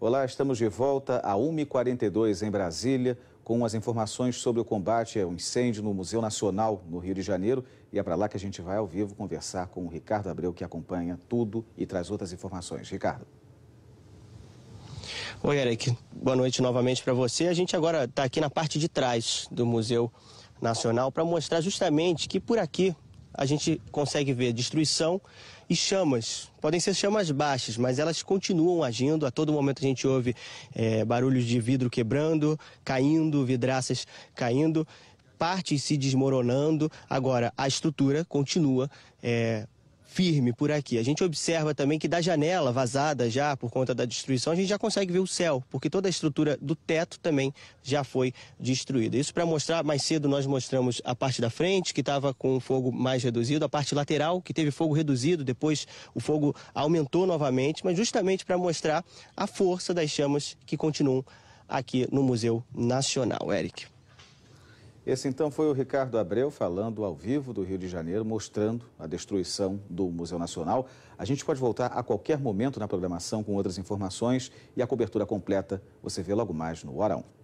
Olá, estamos de volta a 1h42 em Brasília com as informações sobre o combate ao incêndio no Museu Nacional, no Rio de Janeiro. E é para lá que a gente vai ao vivo conversar com o Ricardo Abreu, que acompanha tudo e traz outras informações. Ricardo. Oi, Eric. Boa noite novamente para você. A gente agora está aqui na parte de trás do Museu Nacional para mostrar justamente que por aqui, a gente consegue ver destruição e chamas. Podem ser chamas baixas, mas elas continuam agindo. A todo momento a gente ouve é, barulhos de vidro quebrando, caindo, vidraças caindo, partes se desmoronando. Agora, a estrutura continua. É, firme por aqui. A gente observa também que da janela vazada já por conta da destruição, a gente já consegue ver o céu, porque toda a estrutura do teto também já foi destruída. Isso para mostrar, mais cedo nós mostramos a parte da frente, que estava com fogo mais reduzido, a parte lateral, que teve fogo reduzido, depois o fogo aumentou novamente, mas justamente para mostrar a força das chamas que continuam aqui no Museu Nacional. Eric. Esse então foi o Ricardo Abreu falando ao vivo do Rio de Janeiro, mostrando a destruição do Museu Nacional. A gente pode voltar a qualquer momento na programação com outras informações e a cobertura completa você vê logo mais no Hora 1.